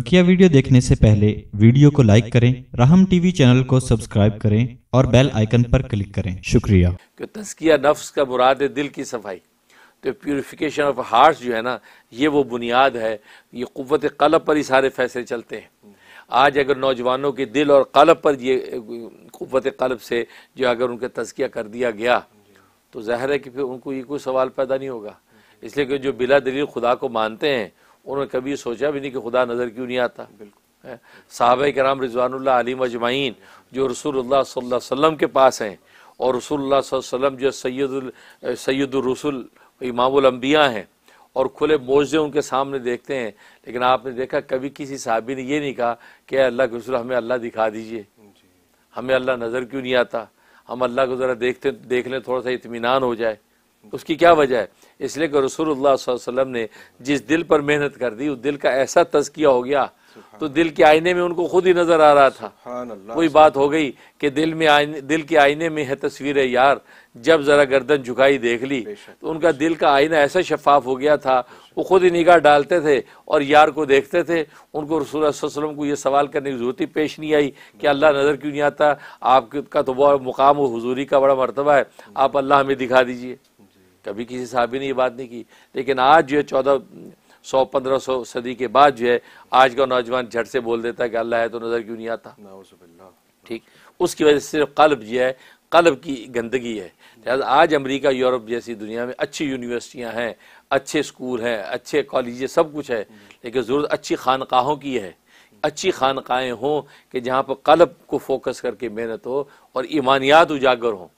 बकिया वीडियो देखने से पहले वीडियो को लाइक करें रहम टीवी चैनल को सब्सक्राइब करें और बेल आइकन पर क्लिक करें शुक्रिया कि तस्किया नफ्स का मुराद है दिल की सफाई तो प्योरीफिकेशन ऑफ हार्ट जो है ना ये वो बुनियाद है ये कुत कलब पर ही सारे फैसले चलते हैं आज अगर नौजवानों के दिल और कलब पर ये क़वत कलब से जो अगर उनका तस्किया कर दिया गया तो ज़ाहिर है कि फिर उनको ये कोई सवाल पैदा नहीं होगा इसलिए कि जो बिला दलील खुदा को मानते हैं उन्होंने कभी सोचा भी नहीं कि खुदा नज़र क्यों नहीं आता बिल्कुल साहब कराम रिजवान आलि अजमाइन जो रसूलुल्लाह सल्लल्लाहु अलैहि वसल्लम के पास हैं और रसूलुल्लाह वसल्लम जो सैद सैद रसूल इमामबिया हैं और खुले मोजे उनके सामने देखते हैं लेकिन आपने देखा कभी किसी साहबी ने यह नहीं कहा कि अल्लाह के रसूल हमें अल्लाह दिखा दीजिए हमें अल्लाह नज़र क्यों नहीं आता हम अल्लाह को ज़रा देखते देख लें थोड़ा सा इतमान हो जाए उसकी क्या वजह है इसलिए कि रसूलुल्लाह वसल्लम ने जिस दिल पर मेहनत कर दी उस दिल का ऐसा तस्किया हो गया तो दिल के आईने में उनको खुद ही नजर आ रहा था कोई बात हो गई कि दिल में आईने दिल के आईने में है तस्वीर यार जब जरा गर्दन झुकाई देख ली तो उनका दिल का आईना ऐसा शफाफ हो गया था वो खुद ही निगाह डालते थे और यार को देखते थे उनको रसूल वसल्लम को ये सवाल करने की जरूरत ही पेश नहीं आई कि अल्लाह नज़र क्यों नहीं आता आपका तो बहुत मुकाम व हजूरी का बड़ा मरतबा है आप अल्लाह हमें दिखा दीजिए कभी किसी साहबी ने ये बात नहीं की लेकिन आज जो है चौदह सौ पंद्रह सौ सदी के बाद जो है आज का नौजवान झट से बोल देता है कि अल्लाह है तो नज़र क्यों नहीं आता ठीक उसकी वजह से सिर्फ कल्ब जो है कल्ब की गंदगी है लिहाजा आज अमेरिका यूरोप जैसी दुनिया में अच्छी यूनिवर्सिटियाँ हैं अच्छे स्कूल हैं अच्छे कॉलेज सब कुछ है लेकिन ज़रूरत अच्छी खानकाहों की है अच्छी खानकाहें हों कि जहाँ पर कल्ब को फोकस करके मेहनत हो और ईमानियात उजागर हों